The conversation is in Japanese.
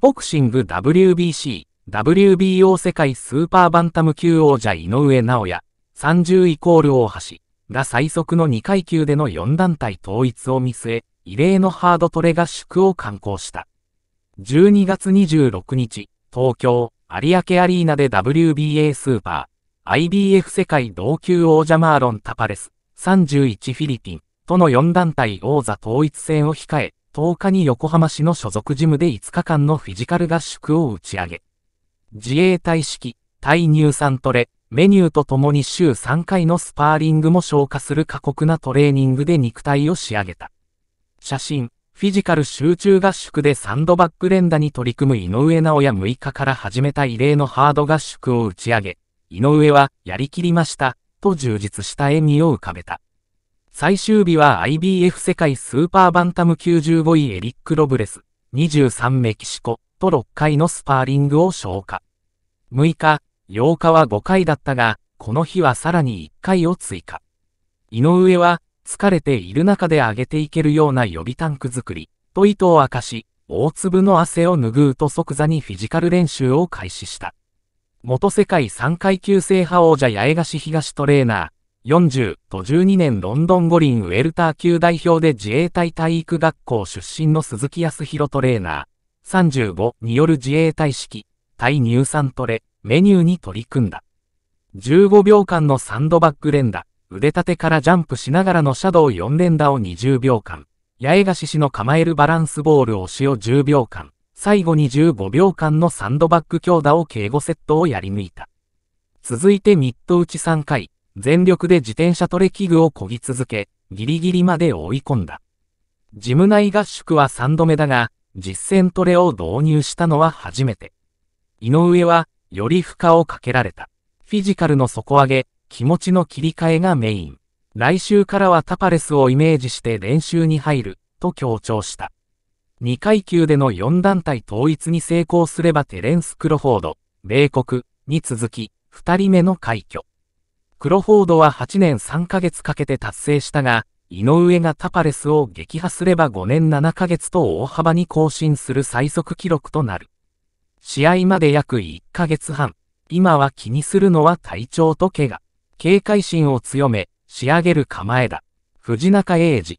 ボクシング WBC、WBO 世界スーパーバンタム級王者井上直也、30イコール大橋、が最速の2階級での4団体統一を見据え、異例のハードトレ合宿を敢行した。12月26日、東京、有明アリーナで WBA スーパー、IBF 世界同級王者マーロン・タパレス、31フィリピン、との4団体王座統一戦を控え、10日に横浜市の所属ジムで5日間のフィジカル合宿を打ち上げ、自衛隊式、対乳酸トレ、メニューとともに週3回のスパーリングも消化する過酷なトレーニングで肉体を仕上げた。写真、フィジカル集中合宿でサンドバッグ連打に取り組む井上直也6日から始めた異例のハード合宿を打ち上げ、井上は、やりきりました、と充実した笑みを浮かべた。最終日は IBF 世界スーパーバンタム95位エリック・ロブレス、23メキシコと6回のスパーリングを消化。6日、8日は5回だったが、この日はさらに1回を追加。井上は、疲れている中で上げていけるような予備タンク作り、と意図を明かし、大粒の汗を拭うと即座にフィジカル練習を開始した。元世界3階級制覇王者八重樫東トレーナー、40と12年ロンドン五輪ウェルター級代表で自衛隊体育学校出身の鈴木康弘トレーナー、35による自衛隊式、対乳酸トレ、メニューに取り組んだ。15秒間のサンドバッグ連打、腕立てからジャンプしながらのシャドウ4連打を20秒間、八重樫氏の構えるバランスボール押しを10秒間、最後に15秒間のサンドバッグ強打を敬語セットをやり抜いた。続いてミッド打ち3回、全力で自転車トレ器具を漕ぎ続け、ギリギリまで追い込んだ。ジム内合宿は3度目だが、実践トレを導入したのは初めて。井上は、より負荷をかけられた。フィジカルの底上げ、気持ちの切り替えがメイン。来週からはタパレスをイメージして練習に入る、と強調した。2階級での4団体統一に成功すればテレンス・クロフォード、米国に続き、2人目の快挙。クロフォードは8年3ヶ月かけて達成したが、井上がタパレスを撃破すれば5年7ヶ月と大幅に更新する最速記録となる。試合まで約1ヶ月半。今は気にするのは体調と怪我。警戒心を強め、仕上げる構えだ。藤中英二。